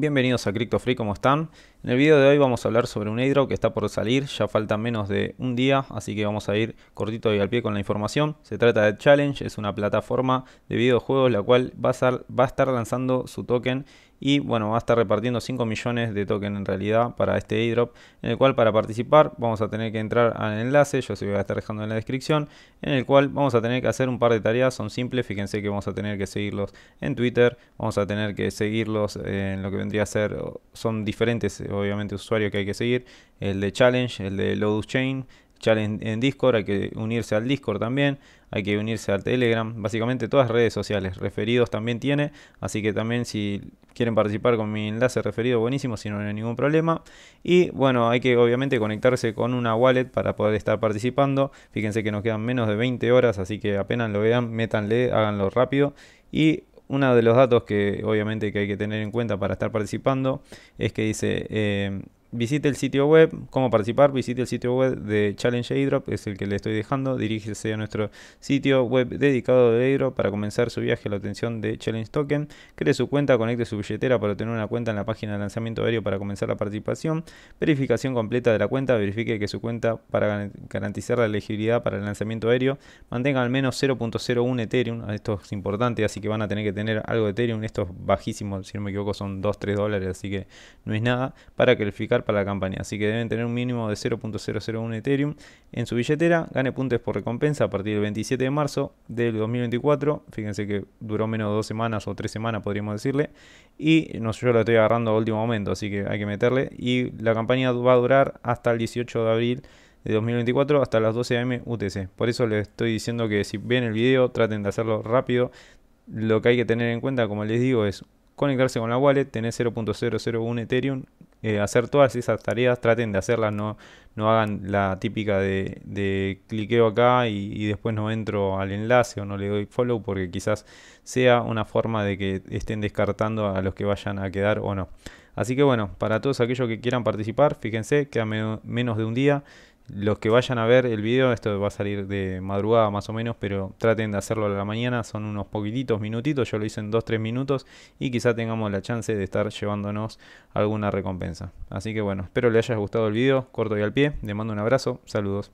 Bienvenidos a Crypto Free, ¿cómo están? En el video de hoy vamos a hablar sobre un airdrop que está por salir, ya falta menos de un día, así que vamos a ir cortito y al pie con la información. Se trata de Challenge, es una plataforma de videojuegos la cual va a estar lanzando su token y bueno, va a estar repartiendo 5 millones de tokens en realidad para este airdrop, en el cual para participar vamos a tener que entrar al enlace, yo se lo voy a estar dejando en la descripción, en el cual vamos a tener que hacer un par de tareas, son simples, fíjense que vamos a tener que seguirlos en Twitter, vamos a tener que seguirlos en lo que vendría a ser, son diferentes obviamente usuarios que hay que seguir, el de Challenge, el de Lotus Chain, en, Discord, hay que unirse al Discord también, hay que unirse al Telegram, básicamente todas redes sociales, referidos también tiene, así que también si quieren participar con mi enlace referido, buenísimo, si no, hay ningún problema. Y bueno, hay que obviamente conectarse con una wallet para poder estar participando, fíjense que nos quedan menos de 20 horas, así que apenas lo vean, métanle, háganlo rápido. Y uno de los datos que obviamente que hay que tener en cuenta para estar participando es que dice... Eh, visite el sitio web, cómo participar, visite el sitio web de Challenge Airdrop, es el que le estoy dejando, dirígese a nuestro sitio web dedicado de Airdrop para comenzar su viaje a la obtención de Challenge Token, cree su cuenta, conecte su billetera para obtener una cuenta en la página de lanzamiento aéreo para comenzar la participación, verificación completa de la cuenta, verifique que su cuenta para garantizar la elegibilidad para el lanzamiento aéreo mantenga al menos 0.01 Ethereum, esto es importante, así que van a tener que tener algo de Ethereum, esto es bajísimo, si no me equivoco son 2-3 dólares, así que no es nada, para calificar para la campaña. Así que deben tener un mínimo de 0.001 Ethereum en su billetera. Gane puntos por recompensa a partir del 27 de marzo del 2024. Fíjense que duró menos de dos semanas o tres semanas, podríamos decirle. Y no yo lo estoy agarrando a último momento, así que hay que meterle. Y la campaña va a durar hasta el 18 de abril de 2024 hasta las 12 am UTC. Por eso les estoy diciendo que si ven el video traten de hacerlo rápido. Lo que hay que tener en cuenta, como les digo, es conectarse con la wallet, tener 0.001 Ethereum, eh, hacer todas esas tareas, traten de hacerlas, no, no hagan la típica de, de cliqueo acá y, y, después no entro al enlace o no le doy follow porque quizás sea una forma de que estén descartando a los que vayan a quedar o no. Así que bueno, para todos aquellos que quieran participar, fíjense, queda menos de un día los que vayan a ver el video, esto va a salir de madrugada más o menos, pero traten de hacerlo a la mañana, son unos poquititos minutitos, yo lo hice en 2-3 minutos y quizá tengamos la chance de estar llevándonos alguna recompensa. Así que bueno, espero les haya gustado el video, corto y al pie, les mando un abrazo, saludos.